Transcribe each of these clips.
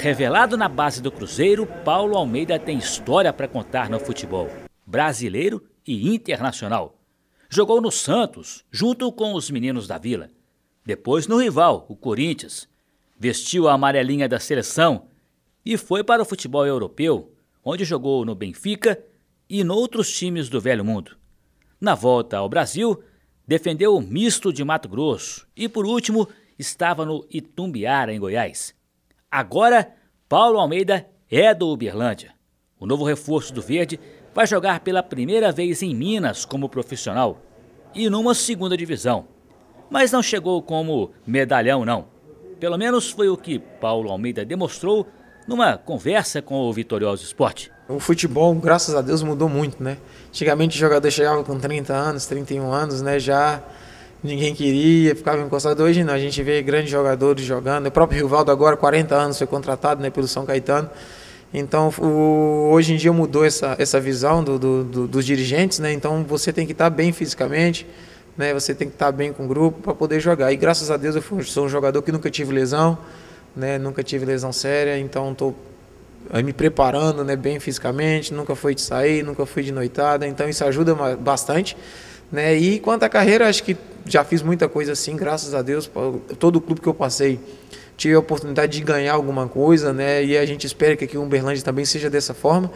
Revelado na base do Cruzeiro, Paulo Almeida tem história para contar no futebol, brasileiro e internacional. Jogou no Santos, junto com os meninos da Vila. Depois no rival, o Corinthians. Vestiu a amarelinha da seleção e foi para o futebol europeu, onde jogou no Benfica e noutros times do Velho Mundo. Na volta ao Brasil, defendeu o misto de Mato Grosso e, por último, estava no Itumbiara, em Goiás. Agora, Paulo Almeida é do Uberlândia. O novo reforço do Verde vai jogar pela primeira vez em Minas como profissional e numa segunda divisão. Mas não chegou como medalhão, não. Pelo menos foi o que Paulo Almeida demonstrou numa conversa com o Vitorioso Esporte. O futebol, graças a Deus, mudou muito, né? Antigamente o jogador chegava com 30 anos, 31 anos, né? Já ninguém queria, ficava encostado. Hoje não, a gente vê grandes jogadores jogando. O próprio Rivaldo agora, 40 anos, foi contratado né, pelo São Caetano. Então, o, hoje em dia mudou essa, essa visão do, do, do, dos dirigentes, né? Então, você tem que estar bem fisicamente, né? Você tem que estar bem com o grupo para poder jogar. E graças a Deus eu fui, sou um jogador que nunca tive lesão, né? Nunca tive lesão séria, então estou eh, me preparando, né? Bem fisicamente, nunca fui de sair, nunca fui de noitada, então isso ajuda bastante, né? E quanto à carreira, acho que já fiz muita coisa assim, graças a Deus, todo o clube que eu passei tive a oportunidade de ganhar alguma coisa, né? E a gente espera que aqui o Uberlândia também seja dessa forma.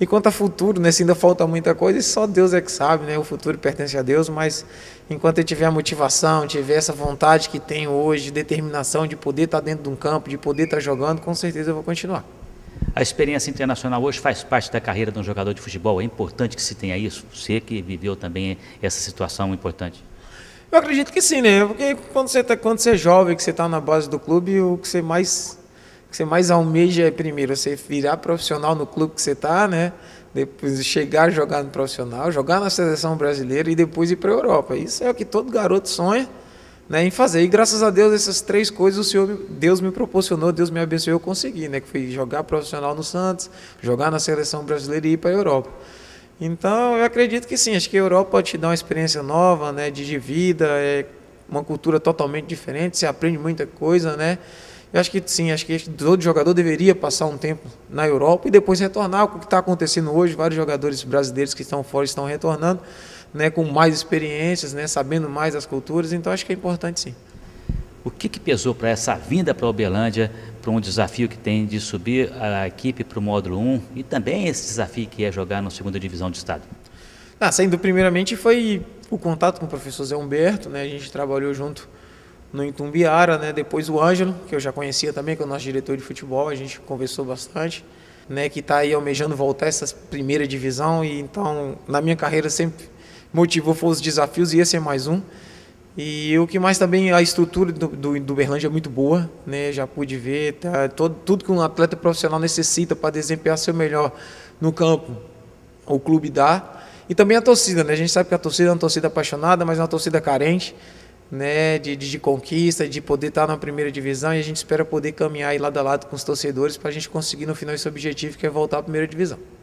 E quanto a futuro, né? Se ainda falta muita coisa, e só Deus é que sabe, né? O futuro pertence a Deus, mas enquanto eu tiver a motivação, tiver essa vontade que tenho hoje, determinação de poder estar dentro de um campo, de poder estar jogando, com certeza eu vou continuar. A experiência internacional hoje faz parte da carreira de um jogador de futebol. É importante que se tenha isso. Você que viveu também essa situação importante. Eu acredito que sim, né? Porque quando você, tá, quando você é jovem, que você está na base do clube, o que você mais que você mais almeja é primeiro você virar profissional no clube que você está, né? Depois chegar a jogar no profissional, jogar na seleção brasileira e depois ir para a Europa. Isso é o que todo garoto sonha né, em fazer. E graças a Deus essas três coisas o Senhor, Deus me proporcionou, Deus me abençoou, eu consegui, né? Que foi jogar profissional no Santos, jogar na seleção brasileira e ir para a Europa. Então, eu acredito que sim, acho que a Europa pode te dar uma experiência nova, né, de vida, é uma cultura totalmente diferente, você aprende muita coisa, né? Eu acho que sim, acho que todo jogador deveria passar um tempo na Europa e depois retornar, o que está acontecendo hoje, vários jogadores brasileiros que estão fora estão retornando, né, com mais experiências, né, sabendo mais das culturas, então acho que é importante sim. O que, que pesou para essa vinda para Uberlândia, para um desafio que tem de subir a equipe para o módulo 1 e também esse desafio que é jogar na segunda divisão de estado? Ah, saindo primeiramente foi o contato com o professor Zé Humberto, né? A gente trabalhou junto no Intumbiara, né? Depois o Ângelo, que eu já conhecia também, que é o nosso diretor de futebol, a gente conversou bastante, né? Que está aí almejando voltar essa primeira divisão e então na minha carreira sempre motivou foram os desafios e esse é mais um. E o que mais também, a estrutura do, do, do Uberlândia é muito boa, né? Já pude ver, tá, todo, tudo que um atleta profissional necessita para desempenhar seu melhor no campo, o clube dá. E também a torcida, né? A gente sabe que a torcida é uma torcida apaixonada, mas é uma torcida carente, né? De, de, de conquista, de poder estar tá na primeira divisão e a gente espera poder caminhar aí lado a lado com os torcedores para a gente conseguir no final esse objetivo que é voltar à primeira divisão.